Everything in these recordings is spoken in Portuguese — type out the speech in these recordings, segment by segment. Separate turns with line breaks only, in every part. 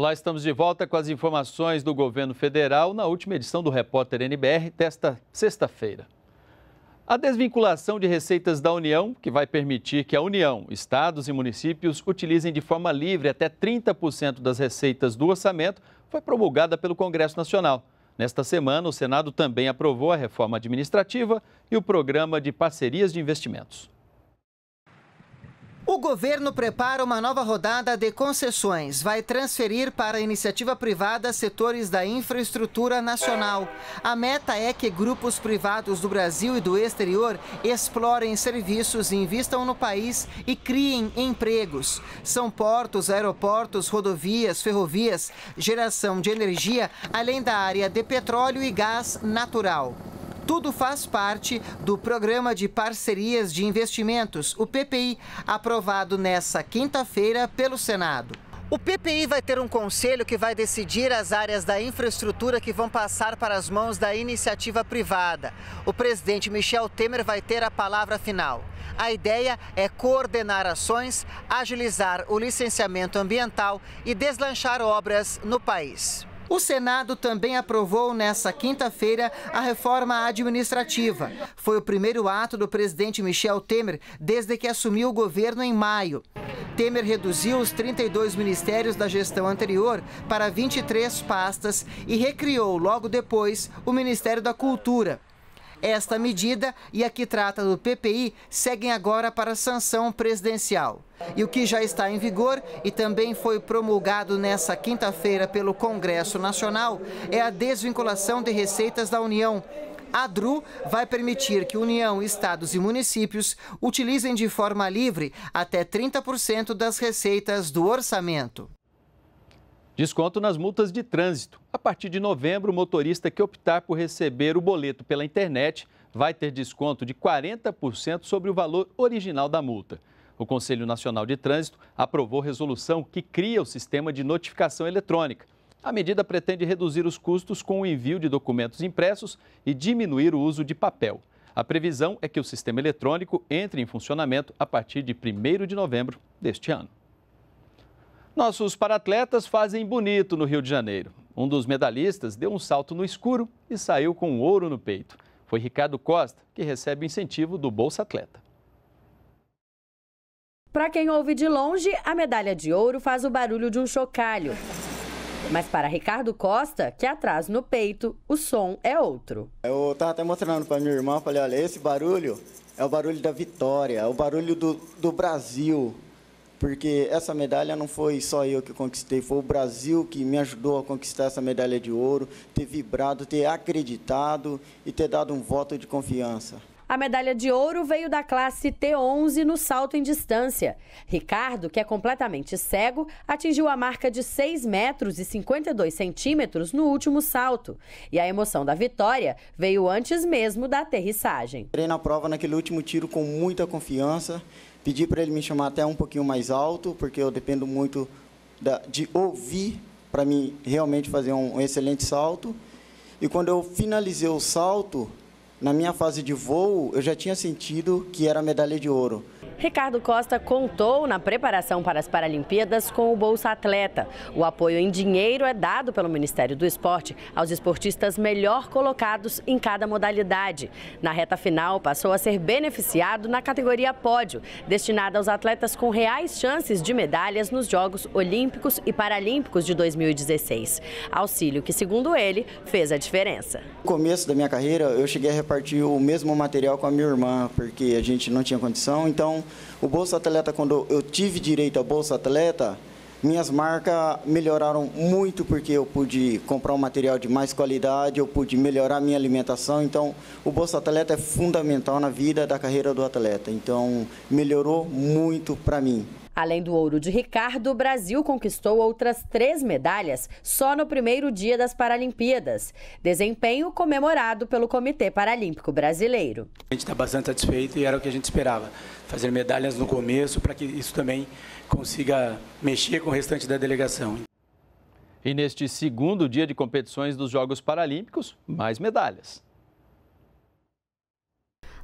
Olá, estamos de volta com as informações do governo federal na última edição do Repórter NBR desta sexta-feira. A desvinculação de receitas da União, que vai permitir que a União, estados e municípios utilizem de forma livre até 30% das receitas do orçamento, foi promulgada pelo Congresso Nacional. Nesta semana, o Senado também aprovou a reforma administrativa e o programa de parcerias de investimentos.
O governo prepara uma nova rodada de concessões. Vai transferir para a iniciativa privada setores da infraestrutura nacional. A meta é que grupos privados do Brasil e do exterior explorem serviços, invistam no país e criem empregos. São portos, aeroportos, rodovias, ferrovias, geração de energia, além da área de petróleo e gás natural. Tudo faz parte do Programa de Parcerias de Investimentos, o PPI, aprovado nesta quinta-feira pelo Senado. O PPI vai ter um conselho que vai decidir as áreas da infraestrutura que vão passar para as mãos da iniciativa privada. O presidente Michel Temer vai ter a palavra final. A ideia é coordenar ações, agilizar o licenciamento ambiental e deslanchar obras no país. O Senado também aprovou nesta quinta-feira a reforma administrativa. Foi o primeiro ato do presidente Michel Temer desde que assumiu o governo em maio. Temer reduziu os 32 ministérios da gestão anterior para 23 pastas e recriou logo depois o Ministério da Cultura. Esta medida e a que trata do PPI seguem agora para sanção presidencial. E o que já está em vigor e também foi promulgado nesta quinta-feira pelo Congresso Nacional é a desvinculação de receitas da União, a DRU vai permitir que União, estados e municípios utilizem de forma livre até 30% das receitas do orçamento.
Desconto nas multas de trânsito. A partir de novembro, o motorista que optar por receber o boleto pela internet vai ter desconto de 40% sobre o valor original da multa. O Conselho Nacional de Trânsito aprovou resolução que cria o sistema de notificação eletrônica. A medida pretende reduzir os custos com o envio de documentos impressos e diminuir o uso de papel. A previsão é que o sistema eletrônico entre em funcionamento a partir de 1 de novembro deste ano. Nossos paratletas fazem bonito no Rio de Janeiro. Um dos medalhistas deu um salto no escuro e saiu com um ouro no peito. Foi Ricardo Costa, que recebe o incentivo do Bolsa Atleta.
Para quem ouve de longe, a medalha de ouro faz o barulho de um chocalho. Mas para Ricardo Costa, que é atrás no peito, o som é outro. Eu estava até mostrando para minha irmã, falei, olha, esse barulho
é o barulho da vitória, é o barulho do, do Brasil porque essa medalha não foi só eu que conquistei, foi o Brasil que me ajudou a conquistar essa medalha de ouro, ter vibrado, ter acreditado e ter dado um voto de confiança.
A medalha de ouro veio da classe T11 no salto em distância. Ricardo, que é completamente cego, atingiu a marca de 6 metros e 52 centímetros no último salto. E a emoção da vitória veio antes mesmo da aterrissagem.
Entrei na prova naquele último tiro com muita confiança. Pedi para ele me chamar até um pouquinho mais alto, porque eu dependo muito da, de ouvir para mim realmente fazer um, um excelente salto. E quando eu finalizei o salto, na minha fase de voo, eu já tinha sentido que era medalha de ouro.
Ricardo Costa contou na preparação para as Paralimpíadas com o Bolsa Atleta. O apoio em dinheiro é dado pelo Ministério do Esporte aos esportistas melhor colocados em cada modalidade. Na reta final, passou a ser beneficiado na categoria pódio, destinada aos atletas com reais chances de medalhas nos Jogos Olímpicos e Paralímpicos de 2016. Auxílio que, segundo ele, fez a diferença.
No começo da minha carreira, eu cheguei a repartiu o mesmo material com a minha irmã, porque a gente não tinha condição. Então, o Bolsa Atleta, quando eu tive direito ao Bolsa Atleta, minhas marcas melhoraram muito porque eu pude comprar um material de mais qualidade, eu pude melhorar minha alimentação. Então, o Bolsa Atleta é fundamental na vida da
carreira do atleta. Então, melhorou muito para mim. Além do ouro de Ricardo, o Brasil conquistou outras três medalhas só no primeiro dia das Paralimpíadas. Desempenho comemorado pelo Comitê Paralímpico Brasileiro.
A gente está bastante satisfeito e era o que a gente esperava. Fazer medalhas no começo para que isso também consiga
mexer com o restante da delegação. E neste segundo dia de competições dos Jogos Paralímpicos, mais medalhas.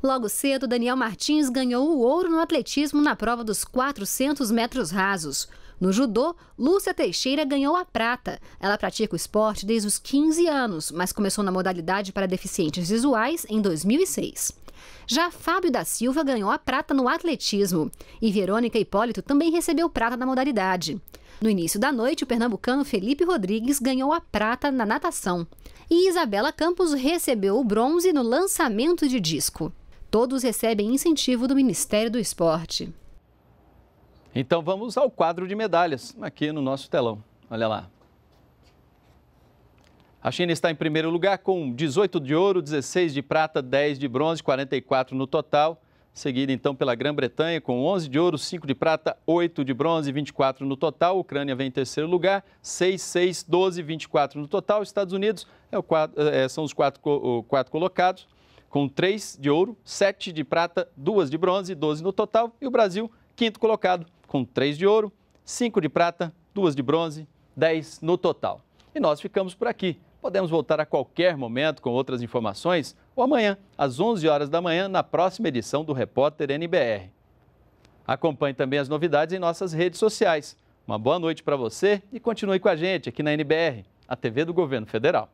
Logo cedo, Daniel Martins ganhou o ouro no atletismo na prova dos 400 metros rasos. No judô, Lúcia Teixeira ganhou a prata. Ela pratica o esporte desde os 15 anos, mas começou na modalidade para deficientes visuais em 2006. Já Fábio da Silva ganhou a prata no atletismo e Verônica Hipólito também recebeu prata na modalidade. No início da noite, o pernambucano Felipe Rodrigues ganhou a prata na natação e Isabela Campos recebeu o bronze no lançamento de disco. Todos recebem incentivo do Ministério do Esporte.
Então vamos ao quadro de medalhas aqui no nosso telão. Olha lá. A China está em primeiro lugar com 18 de ouro, 16 de prata, 10 de bronze, 44 no total. Seguida então pela Grã-Bretanha com 11 de ouro, 5 de prata, 8 de bronze, 24 no total. A Ucrânia vem em terceiro lugar, 6, 6, 12, 24 no total. Estados Unidos é quadro, é, são os quatro, quatro colocados com 3 de ouro, 7 de prata, 2 de bronze, 12 no total. E o Brasil, quinto colocado, com 3 de ouro, 5 de prata, 2 de bronze, 10 no total. E nós ficamos por aqui. Podemos voltar a qualquer momento com outras informações ou amanhã, às 11 horas da manhã, na próxima edição do Repórter NBR. Acompanhe também as novidades em nossas redes sociais. Uma boa noite para você e continue com a gente aqui na NBR, a TV do Governo Federal.